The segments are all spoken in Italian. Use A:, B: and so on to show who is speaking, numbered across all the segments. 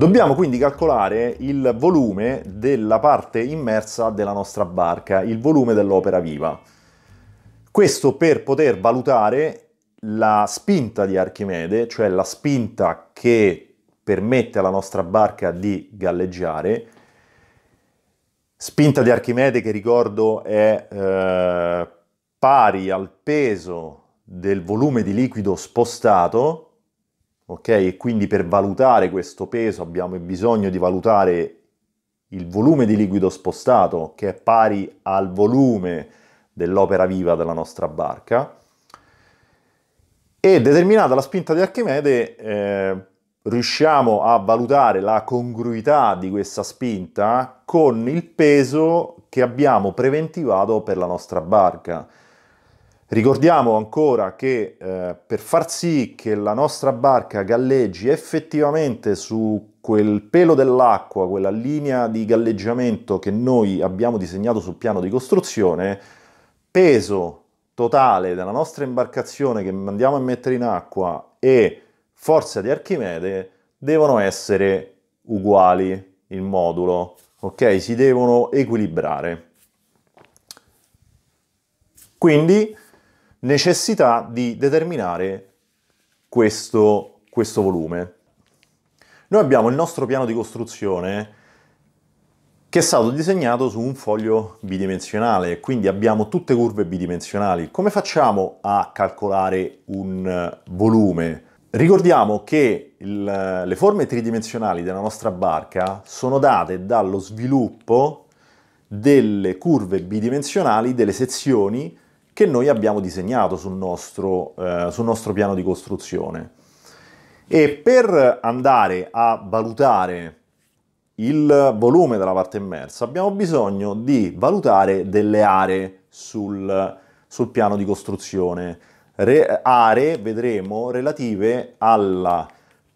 A: Dobbiamo quindi calcolare il volume della parte immersa della nostra barca, il volume dell'opera viva. Questo per poter valutare la spinta di Archimede, cioè la spinta che permette alla nostra barca di galleggiare, spinta di Archimede che ricordo è eh, pari al peso del volume di liquido spostato ok? E quindi per valutare questo peso abbiamo bisogno di valutare il volume di liquido spostato che è pari al volume dell'opera viva della nostra barca e determinata la spinta di Archimede eh, riusciamo a valutare la congruità di questa spinta con il peso che abbiamo preventivato per la nostra barca. Ricordiamo ancora che eh, per far sì che la nostra barca galleggi effettivamente su quel pelo dell'acqua, quella linea di galleggiamento che noi abbiamo disegnato sul piano di costruzione, peso totale della nostra imbarcazione che andiamo a mettere in acqua e forza di Archimede devono essere uguali il modulo, ok? Si devono equilibrare. Quindi necessità di determinare questo, questo volume. Noi abbiamo il nostro piano di costruzione che è stato disegnato su un foglio bidimensionale, quindi abbiamo tutte curve bidimensionali. Come facciamo a calcolare un eh, volume? Ricordiamo che il, eh, le forme tridimensionali della nostra barca sono date dallo sviluppo delle curve bidimensionali delle sezioni che noi abbiamo disegnato sul nostro, eh, sul nostro piano di costruzione. E per andare a valutare il volume della parte immersa abbiamo bisogno di valutare delle aree sul, sul piano di costruzione. Re, aree, vedremo, relative alla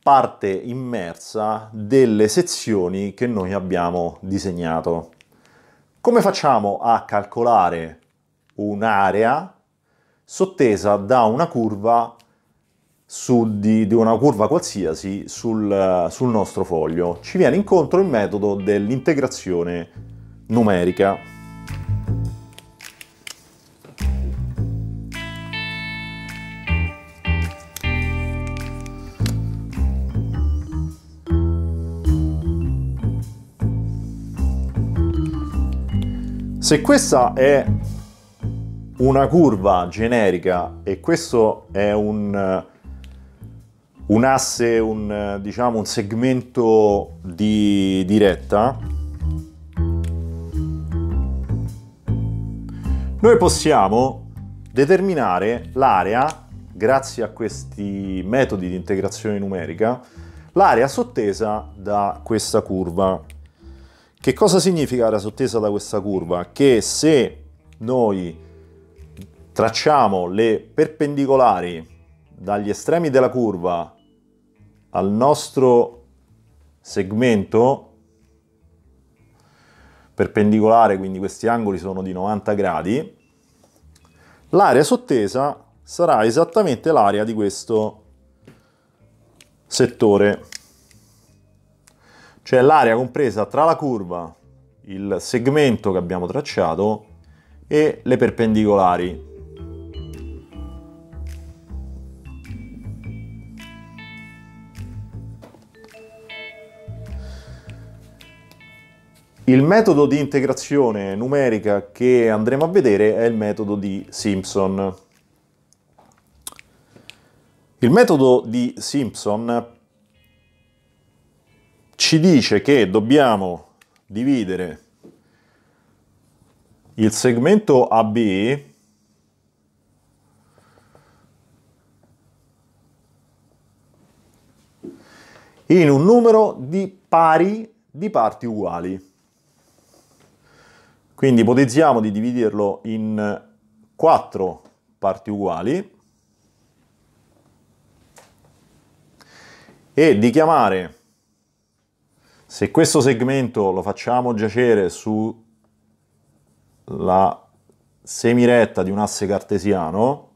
A: parte immersa delle sezioni che noi abbiamo disegnato. Come facciamo a calcolare un'area sottesa da una curva, su di, di una curva qualsiasi sul, sul nostro foglio. Ci viene incontro il metodo dell'integrazione numerica. Se questa è una curva generica e questo è un, un asse, un, diciamo, un segmento di, di retta, noi possiamo determinare l'area, grazie a questi metodi di integrazione numerica, l'area sottesa da questa curva. Che cosa significa l'area sottesa da questa curva? Che se noi tracciamo le perpendicolari dagli estremi della curva al nostro segmento perpendicolare, quindi questi angoli sono di 90 gradi, l'area sottesa sarà esattamente l'area di questo settore, cioè l'area compresa tra la curva, il segmento che abbiamo tracciato e le perpendicolari Il metodo di integrazione numerica che andremo a vedere è il metodo di Simpson. Il metodo di Simpson ci dice che dobbiamo dividere il segmento AB in un numero di pari di parti uguali. Quindi ipotizziamo di dividerlo in quattro parti uguali e di chiamare, se questo segmento lo facciamo giacere sulla semiretta di un asse cartesiano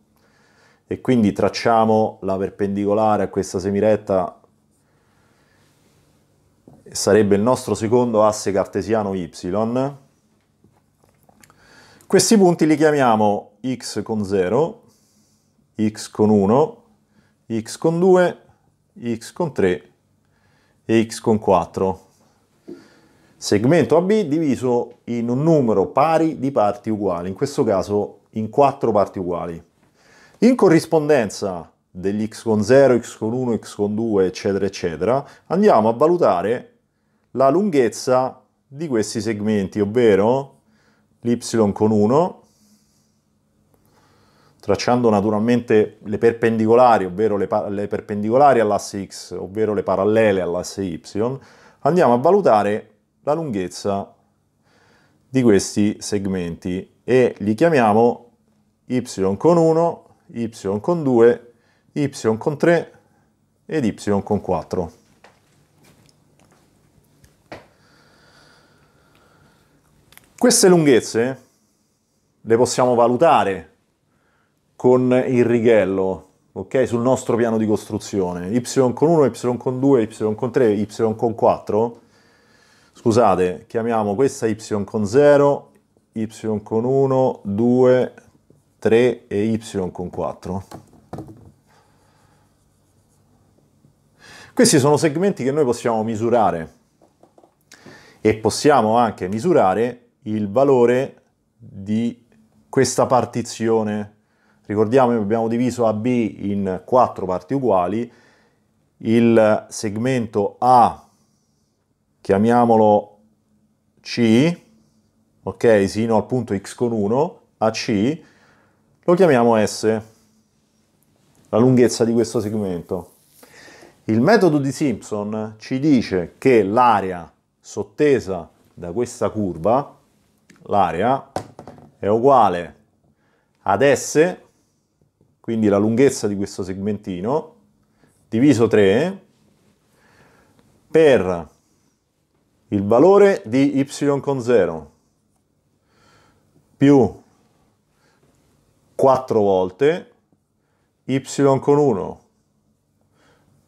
A: e quindi tracciamo la perpendicolare a questa semiretta sarebbe il nostro secondo asse cartesiano y questi punti li chiamiamo x con 0, x con 1, x con 2, x con 3 e x con 4. Segmento AB diviso in un numero pari di parti uguali, in questo caso in 4 parti uguali. In corrispondenza degli x con 0, x con 1, x con 2, eccetera, eccetera, andiamo a valutare la lunghezza di questi segmenti, ovvero l'y con 1, tracciando naturalmente le perpendicolari, ovvero le, le perpendicolari all'asse x, ovvero le parallele all'asse y, andiamo a valutare la lunghezza di questi segmenti e li chiamiamo y con 1, y con 2, y con 3 ed y con 4. Queste lunghezze le possiamo valutare con il righello, ok? Sul nostro piano di costruzione, y con 1, y con 2, y con 3, y con 4. Scusate, chiamiamo questa y con 0, y con 1, 2, 3 e y con 4. Questi sono segmenti che noi possiamo misurare e possiamo anche misurare il valore di questa partizione. Ricordiamo che abbiamo diviso AB in quattro parti uguali, il segmento A, chiamiamolo C, ok, sino al punto x con 1, AC, lo chiamiamo S, la lunghezza di questo segmento. Il metodo di Simpson ci dice che l'area sottesa da questa curva l'area è uguale ad S, quindi la lunghezza di questo segmentino, diviso 3, per il valore di y con 0 più 4 volte y con 1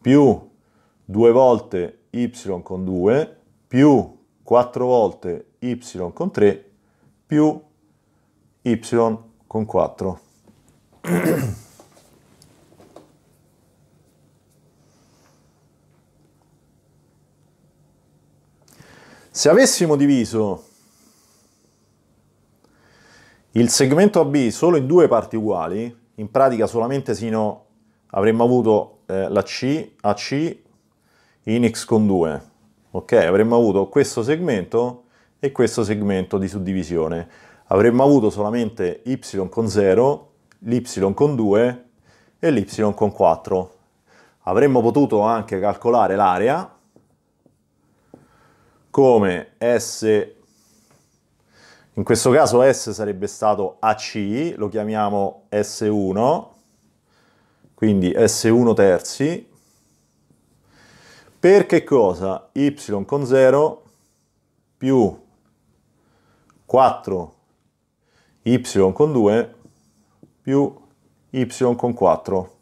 A: più 2 volte y con 2 più 4 volte y con 3 più y con 4. Se avessimo diviso il segmento AB solo in due parti uguali, in pratica solamente sino avremmo avuto eh, la C, AC in x con 2, ok? Avremmo avuto questo segmento e questo segmento di suddivisione. Avremmo avuto solamente y con 0, l'y con 2 e l'y con 4. Avremmo potuto anche calcolare l'area come S, in questo caso S sarebbe stato AC, lo chiamiamo S1, quindi S1 terzi, per che cosa? y con 0 più 4y con 2 più y con 4.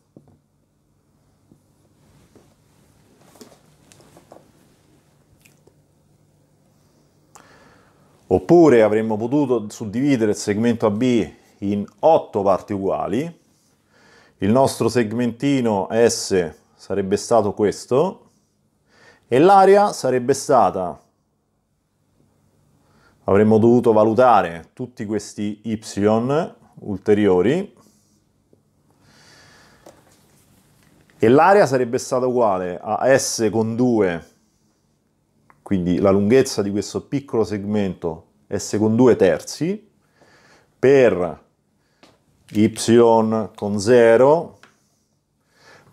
A: Oppure avremmo potuto suddividere il segmento AB in 8 parti uguali. Il nostro segmentino S sarebbe stato questo e l'area sarebbe stata avremmo dovuto valutare tutti questi y ulteriori e l'area sarebbe stata uguale a s con 2, quindi la lunghezza di questo piccolo segmento s con 2 terzi, per y con 0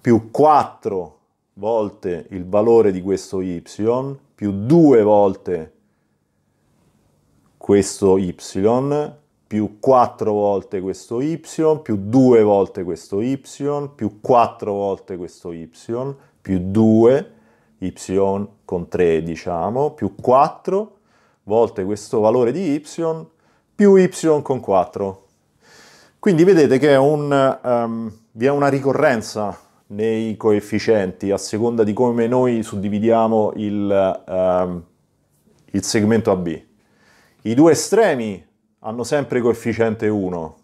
A: più 4 volte il valore di questo y più 2 volte questo y più 4 volte questo y più 2 volte questo y più 4 volte questo y più 2 y con 3 diciamo più 4 volte questo valore di y più y con 4 quindi vedete che è un, um, vi è una ricorrenza nei coefficienti a seconda di come noi suddividiamo il, um, il segmento AB. I due estremi hanno sempre coefficiente 1.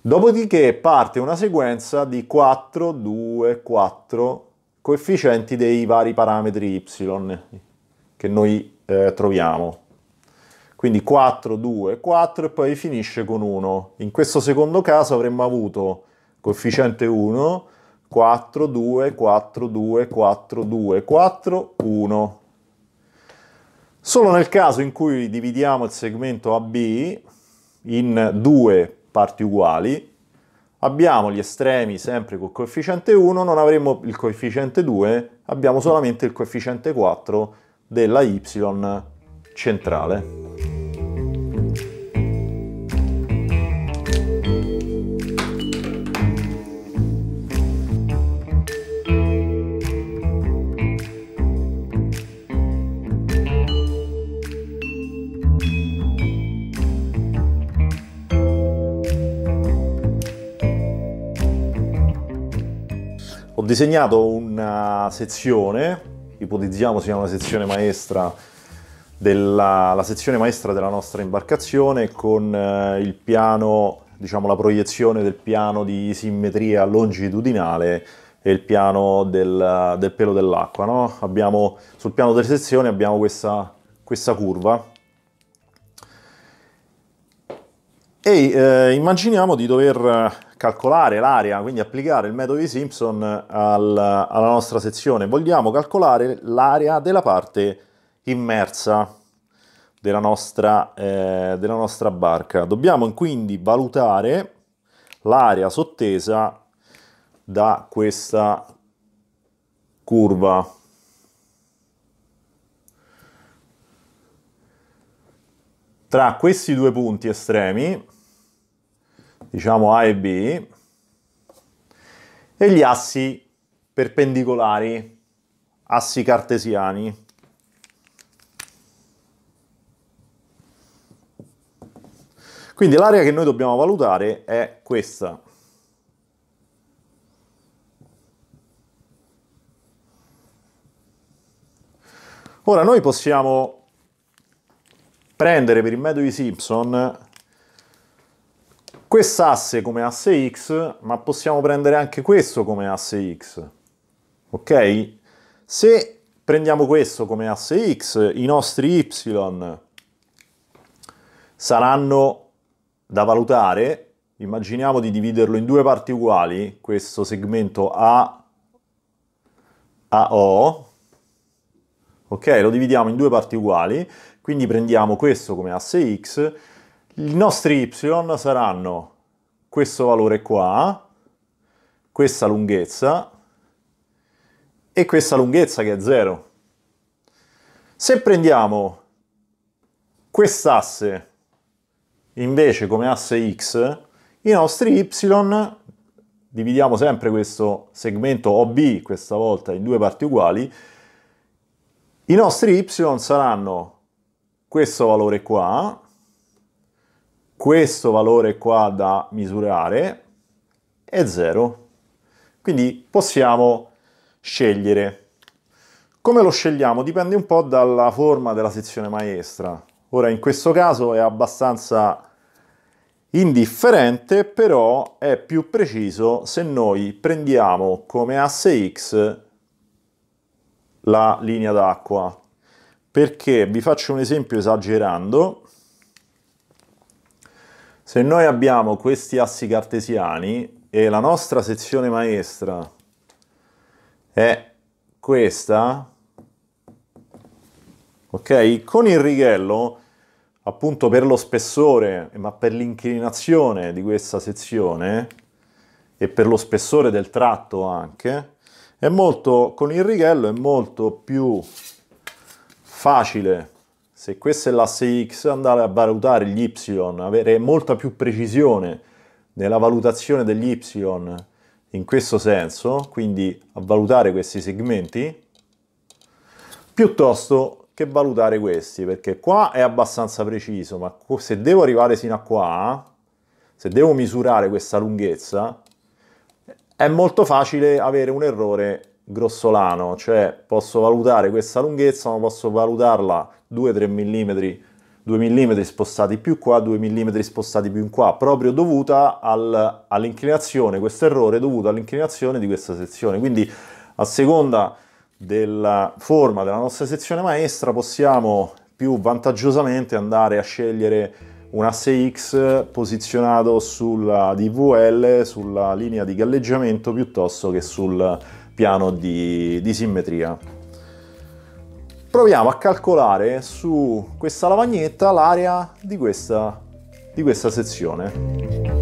A: Dopodiché parte una sequenza di 4, 2, 4 coefficienti dei vari parametri y che noi eh, troviamo. Quindi 4, 2, 4 e poi finisce con 1. In questo secondo caso avremmo avuto coefficiente 1, 4, 2, 4, 2, 4, 2, 4, 1. Solo nel caso in cui dividiamo il segmento AB in due parti uguali, abbiamo gli estremi sempre col coefficiente 1, non avremo il coefficiente 2, abbiamo solamente il coefficiente 4 della y centrale. disegnato una sezione, ipotizziamo sia una sezione maestra della sezione maestra della nostra imbarcazione con eh, il piano, diciamo la proiezione del piano di simmetria longitudinale e il piano del, del pelo dell'acqua. No? Abbiamo, sul piano delle sezioni abbiamo questa, questa curva e eh, immaginiamo di dover calcolare l'area, quindi applicare il metodo di Simpson al, alla nostra sezione. Vogliamo calcolare l'area della parte immersa della nostra, eh, della nostra barca. Dobbiamo quindi valutare l'area sottesa da questa curva. Tra questi due punti estremi diciamo A e B, e gli assi perpendicolari, assi cartesiani. Quindi l'area che noi dobbiamo valutare è questa. Ora noi possiamo prendere per il metodo di Simpson quest'asse come asse X, ma possiamo prendere anche questo come asse X, ok? Se prendiamo questo come asse X, i nostri Y saranno da valutare, immaginiamo di dividerlo in due parti uguali, questo segmento A, AO, ok? Lo dividiamo in due parti uguali, quindi prendiamo questo come asse X i nostri y saranno questo valore qua, questa lunghezza e questa lunghezza che è 0. Se prendiamo quest'asse invece come asse x, i nostri y, dividiamo sempre questo segmento OB questa volta in due parti uguali, i nostri y saranno questo valore qua, questo valore qua da misurare è 0. Quindi possiamo scegliere. Come lo scegliamo? Dipende un po' dalla forma della sezione maestra. Ora in questo caso è abbastanza indifferente, però è più preciso se noi prendiamo come asse X la linea d'acqua. Perché vi faccio un esempio esagerando se noi abbiamo questi assi cartesiani e la nostra sezione maestra è questa, ok? Con il righello, appunto per lo spessore, ma per l'inclinazione di questa sezione e per lo spessore del tratto anche, molto, con il righello è molto più facile se questa è l'asse X, andare a valutare gli Y, avere molta più precisione nella valutazione degli Y in questo senso, quindi a valutare questi segmenti, piuttosto che valutare questi, perché qua è abbastanza preciso, ma se devo arrivare sino a qua, se devo misurare questa lunghezza, è molto facile avere un errore grossolano, cioè posso valutare questa lunghezza, ma posso valutarla 2-3 mm, 2 mm spostati più qua, 2 mm spostati più in qua, proprio dovuta al, all'inclinazione, questo errore è dovuto all'inclinazione di questa sezione. Quindi a seconda della forma della nostra sezione maestra possiamo più vantaggiosamente andare a scegliere un asse X posizionato sulla DVL, sulla linea di galleggiamento piuttosto che sul piano di, di simmetria. Proviamo a calcolare su questa lavagnetta l'area di questa, di questa sezione.